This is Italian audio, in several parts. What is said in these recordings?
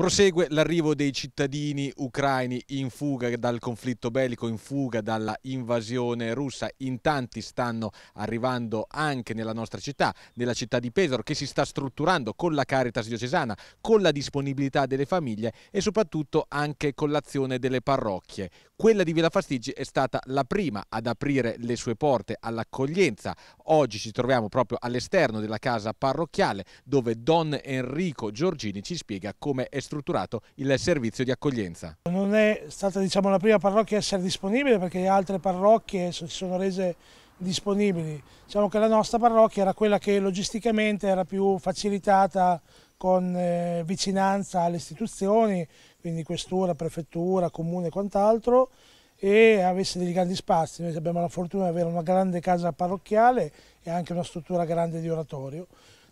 Prosegue l'arrivo dei cittadini ucraini in fuga dal conflitto bellico, in fuga dalla invasione russa. In tanti stanno arrivando anche nella nostra città, nella città di Pesaro, che si sta strutturando con la Caritas diocesana, con la disponibilità delle famiglie e soprattutto anche con l'azione delle parrocchie. Quella di Villa Fastigi è stata la prima ad aprire le sue porte all'accoglienza. Oggi ci troviamo proprio all'esterno della casa parrocchiale dove Don Enrico Giorgini ci spiega come è strutturato il servizio di accoglienza. Non è stata diciamo, la prima parrocchia a essere disponibile perché altre parrocchie si sono rese disponibili. Diciamo che la nostra parrocchia era quella che logisticamente era più facilitata con eh, vicinanza alle istituzioni, quindi questura, prefettura, comune e quant'altro, e avesse dei grandi spazi. Noi abbiamo la fortuna di avere una grande casa parrocchiale e anche una struttura grande di oratorio.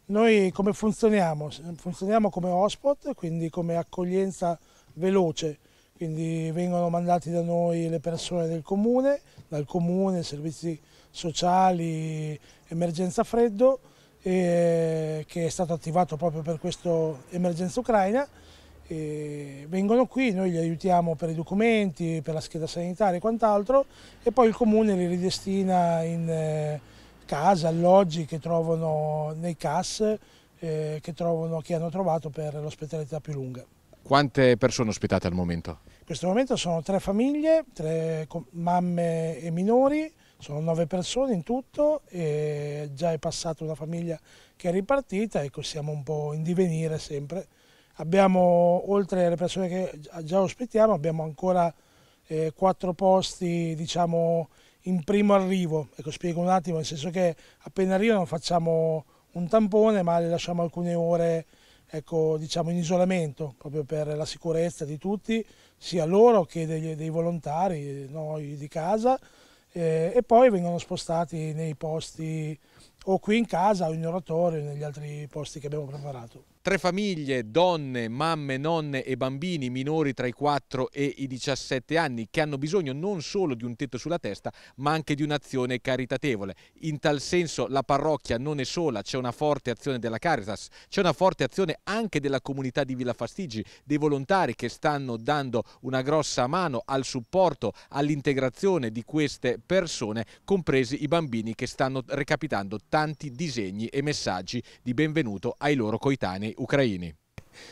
Noi come funzioniamo? Funzioniamo come hotspot, quindi come accoglienza veloce, quindi vengono mandati da noi le persone del comune, dal comune, servizi sociali, emergenza freddo, eh, che è stato attivato proprio per questa emergenza ucraina. Eh, vengono qui, noi li aiutiamo per i documenti, per la scheda sanitaria e quant'altro e poi il comune li ridestina in... Eh, casa, alloggi che trovano nei CAS, eh, che, trovano, che hanno trovato per l'ospitalità più lunga. Quante persone ospitate al momento? In questo momento sono tre famiglie, tre mamme e minori, sono nove persone in tutto e già è passata una famiglia che è ripartita e ecco, siamo un po' in divenire sempre. Abbiamo, oltre alle persone che già ospitiamo, abbiamo ancora eh, quattro posti diciamo, in primo arrivo. Ecco, spiego un attimo, nel senso che appena arrivano facciamo un tampone, ma le lasciamo alcune ore ecco, diciamo in isolamento, proprio per la sicurezza di tutti, sia loro che dei, dei volontari, noi di casa, eh, e poi vengono spostati nei posti o qui in casa o in oratorio negli altri posti che abbiamo preparato. Tre famiglie, donne, mamme, nonne e bambini minori tra i 4 e i 17 anni che hanno bisogno non solo di un tetto sulla testa ma anche di un'azione caritatevole. In tal senso la parrocchia non è sola, c'è una forte azione della Caritas, c'è una forte azione anche della comunità di Villa Fastigi, dei volontari che stanno dando una grossa mano al supporto, all'integrazione di queste persone, compresi i bambini che stanno recapitando tanti disegni e messaggi di benvenuto ai loro coetanei ucraini.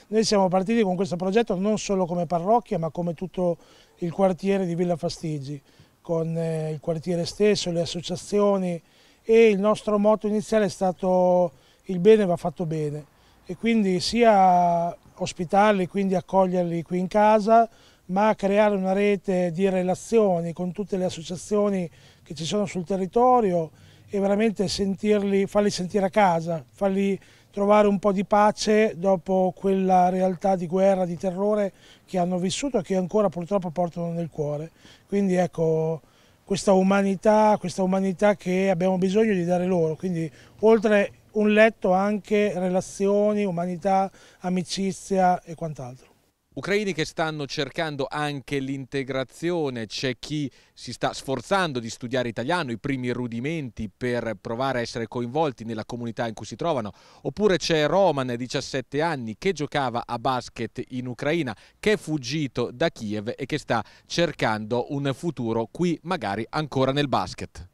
Noi siamo partiti con questo progetto non solo come parrocchia ma come tutto il quartiere di Villa Fastigi, con eh, il quartiere stesso, le associazioni e il nostro motto iniziale è stato il bene va fatto bene e quindi sia ospitarli, quindi accoglierli qui in casa, ma creare una rete di relazioni con tutte le associazioni che ci sono sul territorio e veramente sentirli, farli sentire a casa, farli trovare un po' di pace dopo quella realtà di guerra, di terrore che hanno vissuto e che ancora purtroppo portano nel cuore. Quindi ecco questa umanità, questa umanità che abbiamo bisogno di dare loro, quindi oltre un letto anche relazioni, umanità, amicizia e quant'altro ucraini che stanno cercando anche l'integrazione, c'è chi si sta sforzando di studiare italiano, i primi rudimenti per provare a essere coinvolti nella comunità in cui si trovano, oppure c'è Roman, 17 anni, che giocava a basket in Ucraina, che è fuggito da Kiev e che sta cercando un futuro qui magari ancora nel basket.